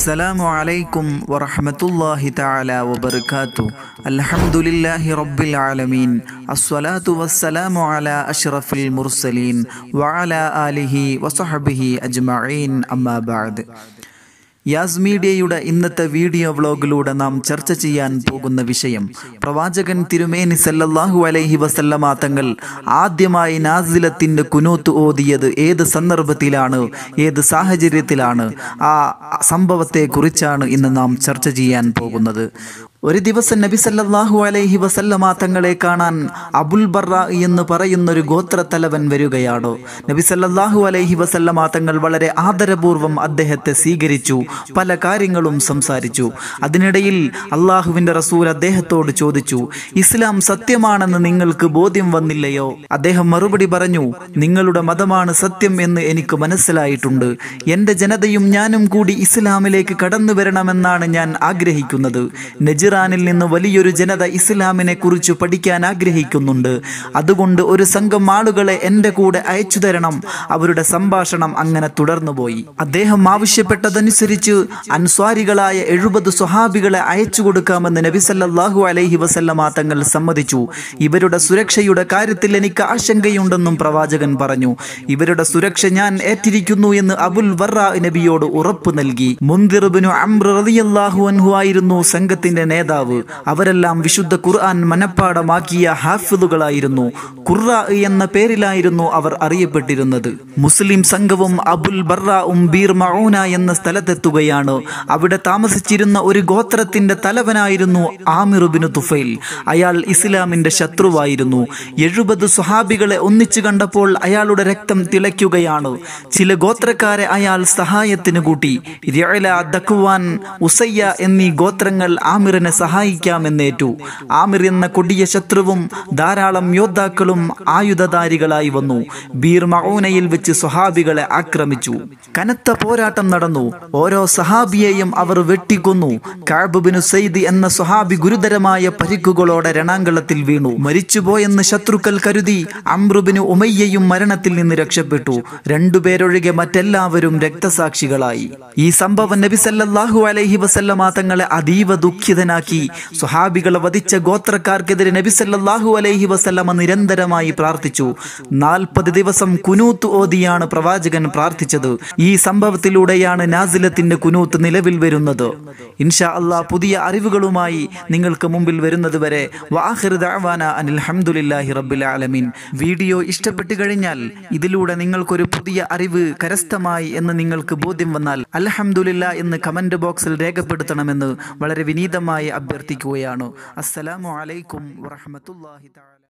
അസ്സലാമു അലൈക്കും വറഹമത്തുല്ലാഹി തആല വബറകാതു അൽഹംദുലില്ലാഹി റബ്ബിൽ ആലമീൻ അസ്സലാത്തു വസ്സലാമു അലാ അഷ്റഫിൽ മുർസലീൻ വഅലാ ആലിഹി വസഹബിഹി അജ്മഈൻ അമ്മാ ബഅദ് യാസ് മീഡിയയുടെ ഇന്നത്തെ വീഡിയോ വ്ളോഗിലൂടെ നാം ചർച്ച ചെയ്യാൻ പോകുന്ന വിഷയം പ്രവാചകൻ തിരുമേനി സല്ലല്ലാഹു അലൈഹി വസല്ലമ തങ്ങൾ ആദ്യമായി നാസിലത്തിൻ്റെ കുനൂത്ത് ഓതിയത് ഏത് സന്ദർഭത്തിലാണ് ഏത് സാഹചര്യത്തിലാണ് ആ സംഭവത്തെക്കുറിച്ചാണ് ഇന്ന് നാം ചർച്ച ചെയ്യാൻ പോകുന്നത് ഒരു ദിവസം നബി സല്ലാഹു അലൈഹി വസല്ലമ തങ്ങളെ കാണാൻ അബുൽ ബറ എന്ന് പറയുന്നൊരു ഗോത്രത്തലവൻ വരികയാണോ നബി സല്ലാഹു അലൈഹി വസല്ലമ തങ്ങൾ വളരെ ആദരപൂർവ്വം അദ്ദേഹത്തെ സ്വീകരിച്ചു പല കാര്യങ്ങളും സംസാരിച്ചു അതിനിടയിൽ അള്ളാഹുവിന്റെ റസൂൽ അദ്ദേഹത്തോട് ചോദിച്ചു ഇസ്ലാം സത്യമാണെന്ന് നിങ്ങൾക്ക് ബോധ്യം വന്നില്ലയോ അദ്ദേഹം മറുപടി പറഞ്ഞു നിങ്ങളുടെ മതമാണ് സത്യം എന്ന് എനിക്ക് മനസ്സിലായിട്ടുണ്ട് എന്റെ ജനതയും ഞാനും കൂടി ഇസ്ലാമിലേക്ക് കടന്നു വരണമെന്നാണ് ഞാൻ ആഗ്രഹിക്കുന്നത് ഇറാനിൽ നിന്ന് വലിയൊരു ജനത ഇസ്ലാമിനെ കുറിച്ച് പഠിക്കാൻ ആഗ്രഹിക്കുന്നുണ്ട് അതുകൊണ്ട് ഒരു സംഘം ആളുകളെ എൻ്റെ കൂടെ അയച്ചു തരണം അവരുടെ സംഭാഷണം അങ്ങനെ തുടർന്നുപോയി അദ്ദേഹം ആവശ്യപ്പെട്ടതനുസരിച്ച് അൻസ്വാരികളായ എഴുപത് സ്വഹാബികളെ അയച്ചു കൊടുക്കാമെന്ന് നബിസല്ലാഹു അലൈഹി വസല്ലമ തങ്ങൾ സമ്മതിച്ചു ഇവരുടെ സുരക്ഷയുടെ കാര്യത്തിൽ എനിക്ക് ആശങ്കയുണ്ടെന്നും പ്രവാചകൻ പറഞ്ഞു ഇവരുടെ സുരക്ഷ ഞാൻ ഏറ്റിരിക്കുന്നു എന്ന് അബുൽ വറ നബിയോട് ഉറപ്പ് നൽകി മുന്തിർബിനു അംബ്രഹു അൻഹു ആയിരുന്നു സംഘത്തിന്റെ നേതാവ് അവരെല്ലാം വിശുദ്ധ ഖുർആൻ മനഃപ്പാടമാക്കിയ ഹാഫിദുകളായിരുന്നു ഖുർആ എന്ന പേരിലായിരുന്നു അവർ അറിയപ്പെട്ടിരുന്നത് മുസ്ലിം സംഘവും അബുൽ ബർറാവും ബീർ മൗന എന്ന സ്ഥലത്തെത്തുകയാണ് അവിടെ താമസിച്ചിരുന്ന ഒരു ഗോത്രത്തിന്റെ തലവനായിരുന്നു ആമിറുബിന് തുഫൈൽ അയാൾ ഇസ്ലാമിന്റെ ശത്രുവായിരുന്നു എഴുപത് സുഹാബികളെ ഒന്നിച്ചു കണ്ടപ്പോൾ അയാളുടെ രക്തം തിളയ്ക്കുകയാണ് ചില ഗോത്രക്കാരെ അയാൾ സഹായത്തിന് കൂട്ടി ദക്കുവാൻ ഉസയ്യ എന്നീ ഗോത്രങ്ങൾ ആമിറിനെ എന്നെ സഹായിക്കാമെന്നേറ്റു ആമിർ എന്ന കൊടിയ ശത്രുവും ധാരാളം യോദ്ധാക്കളും ആയുധധാരികളായി വന്നു ബീർ മൗനയിൽ വെച്ച് സ്വഹാബികളെ ആക്രമിച്ചു കനത്ത പോരാട്ടം നടന്നു ഓരോ സഹാബിയെയും അവർ വെട്ടിക്കൊന്നു കാബുബിനു സെയ്ദ് എന്ന സ്വഹാബി ഗുരുതരമായ പരിക്കുകളോടെ രണാങ്കളത്തിൽ വീണു മരിച്ചുപോയെന്ന് ശത്രുക്കൾ കരുതി അമ്രുബിന് ഉമയ്യയും മരണത്തിൽ നിന്ന് രക്ഷപ്പെട്ടു രണ്ടുപേരൊഴികെ മറ്റെല്ലാവരും രക്തസാക്ഷികളായി ഈ സംഭവം നബി അലഹി അലൈഹി വസല്ലമ തങ്ങളെ അതീവ ദുഃഖിതനാക്കി ഉണ്ടാക്കി സുഹാബികളെ വധിച്ച ഗോത്രക്കാർക്കെതിരെ നബിസല്ലാഹു അലൈഹി വസല്ലമ നിരന്തരമായി പ്രാർത്ഥിച്ചു നാൽപ്പത് ദിവസം കുനൂത്ത് ഓതിയാണ് പ്രവാചകൻ പ്രാർത്ഥിച്ചത് ഈ സംഭവത്തിലൂടെയാണ് നാസിലത്തിന്റെ കുനൂത്ത് നിലവിൽ വരുന്നത് ഇൻഷാ അള്ളാഹ് പുതിയ അറിവുകളുമായി നിങ്ങൾക്ക് മുമ്പിൽ വരുന്നത് വരെ റബ്ബിൽ ആലമീൻ വീഡിയോ ഇഷ്ടപ്പെട്ടു കഴിഞ്ഞാൽ ഇതിലൂടെ നിങ്ങൾക്കൊരു പുതിയ അറിവ് കരസ്ഥമായി എന്ന് നിങ്ങൾക്ക് ബോധ്യം വന്നാൽ അലഹമുല്ല എന്ന് കമന്റ് ബോക്സിൽ രേഖപ്പെടുത്തണമെന്ന് വളരെ വിനീതമായി അഭ്യർത്ഥിക്കുകയാണ് അസ്സലാമു അലൈക്കും വറഹമത്തല്ലാഹി താല